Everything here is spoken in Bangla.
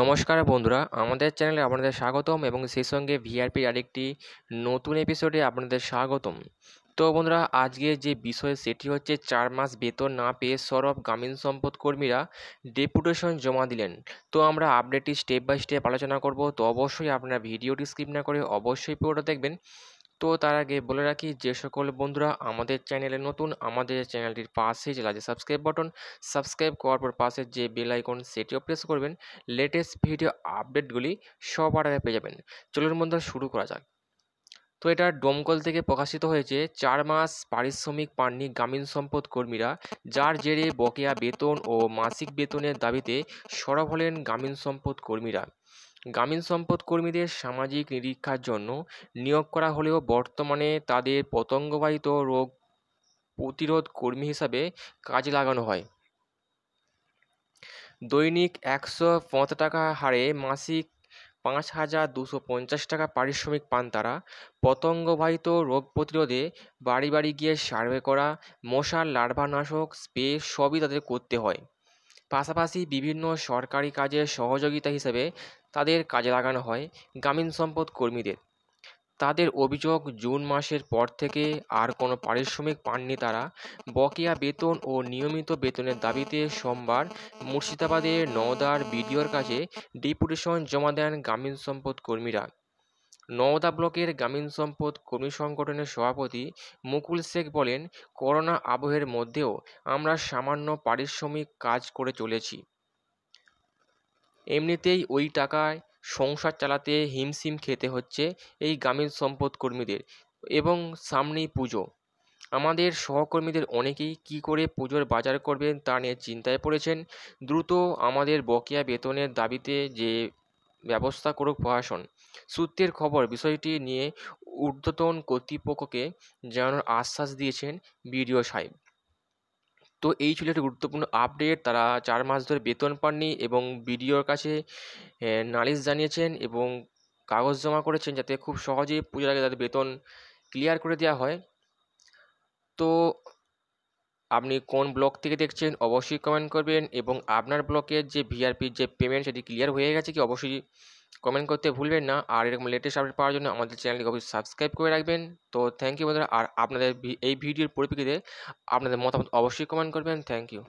নমস্কার বন্ধুরা আমাদের চ্যানেলে আপনাদের স্বাগতম এবং সেই সঙ্গে ভিআরপির আরেকটি নতুন এপিসোডে আপনাদের স্বাগতম তো বন্ধুরা আজকে যে বিষয় সেটি হচ্ছে চার মাস বেতন না পেয়ে সরব গ্রামীণ সম্পদ কর্মীরা ডেপুটেশন জমা দিলেন তো আমরা আপডেটটি স্টেপ বাই স্টেপ আলোচনা করব তো অবশ্যই আপনারা ভিডিওটি স্ক্রিপ না করে অবশ্যই পুরোটা দেখবেন তো তার আগে বলে রাখি যে সকল বন্ধুরা আমাদের চ্যানেলে নতুন আমাদের চ্যানেলটির পাশে যে লাগে সাবস্ক্রাইব বাটন সাবস্ক্রাইব করার পর পাশে যে বেল আইকন সেটিও প্রেস করবেন লেটেস্ট ভিডিও আপডেটগুলি সব আগে পেয়ে যাবেন চলুন বন্ধুরা শুরু করা যাক তো এটা ডোমকল থেকে প্রকাশিত হয়েছে চার মাস পারিশ্রমিক পাননি গ্রামীণ সম্পদ কর্মীরা যার জেরে বকেয়া বেতন ও মাসিক বেতনের দাবিতে সরব হলেন গ্রামীণ সম্পদ কর্মীরা গ্রামীণ সম্পদ কর্মীদের সামাজিক নিরীক্ষার জন্য নিয়োগ করা হলেও বর্তমানে তাদের পতঙ্গবাহিত রোগ প্রতিরোধ কর্মী হিসাবে কাজে লাগানো হয় দৈনিক একশো পঁচা টাকা হারে মাসিক পাঁচ হাজার দুশো পঞ্চাশ টাকা পারিশ্রমিক পান তারা পতঙ্গবাহিত রোগ প্রতিরোধে বাড়ি বাড়ি গিয়ে সার্ভে করা মশার লার্ভানাশক স্প্রে সবই তাদের করতে হয় পাশাপাশি বিভিন্ন সরকারি কাজের সহযোগিতা হিসেবে তাদের কাজে লাগানো হয় গ্রামীণ সম্পদ কর্মীদের তাদের অভিযোগ জুন মাসের পর থেকে আর কোনো পারিশ্রমিক পাননি তারা বকেয়া বেতন ও নিয়মিত বেতনের দাবিতে সোমবার মুর্শিদাবাদের নওদার বিডিওর কাছে ডিপুটেশন জমা দেন গ্রামীণ সম্পদ কর্মীরা নওদা ব্লকের গ্রামীণ সম্পদ কর্মী সংগঠনের সভাপতি মুকুল শেখ বলেন করোনা আবহের মধ্যেও আমরা সামান্য পারিশ্রমিক কাজ করে চলেছি এমনিতেই ওই টাকায় সংসার চালাতে হিমশিম খেতে হচ্ছে এই গ্রামীণ সম্পদ কর্মীদের এবং সামনেই পুজো আমাদের সহকর্মীদের অনেকেই কি করে পুজোর বাজার করবেন তা নিয়ে চিন্তায় পড়েছেন দ্রুত আমাদের বকেয়া বেতনের দাবিতে যে ব্যবস্থা করুক প্রশাসন সূত্রের খবর বিষয়টি নিয়ে ঊর্ধ্বতন কর্তৃপক্ষকে জানানোর আশ্বাস দিয়েছেন বিডিও সাহেব তো এই ছিল একটি গুরুত্বপূর্ণ আপডেট তারা চার মাস ধরে বেতন পাননি এবং বিডিওর কাছে নালিশ জানিয়েছেন এবং কাগজ জমা করেছেন যাতে খুব সহজেই পুজোর আগে তাদের বেতন ক্লিয়ার করে দেওয়া হয় তো আপনি কোন ব্লক থেকে দেখছেন অবশ্যই কমেন্ট করবেন এবং আপনার ব্লকের যে ভিআরপির যে পেমেন্ট সেটি ক্লিয়ার হয়ে গেছে কি অবশ্যই কমেন্ট করতে ভুলবেন না আর এরকম লেটেস্ট আপডেট পাওয়ার জন্য আমাদের চ্যানেলটিকে অবশ্যই সাবস্ক্রাইব করে রাখবেন তো থ্যাংক ইউ বন্ধুরা আর আপনাদের এই ভিডিওর পরিপ্রেক্ষিতে আপনাদের মতামত অবশ্যই কমেন্ট করবেন থ্যাংক ইউ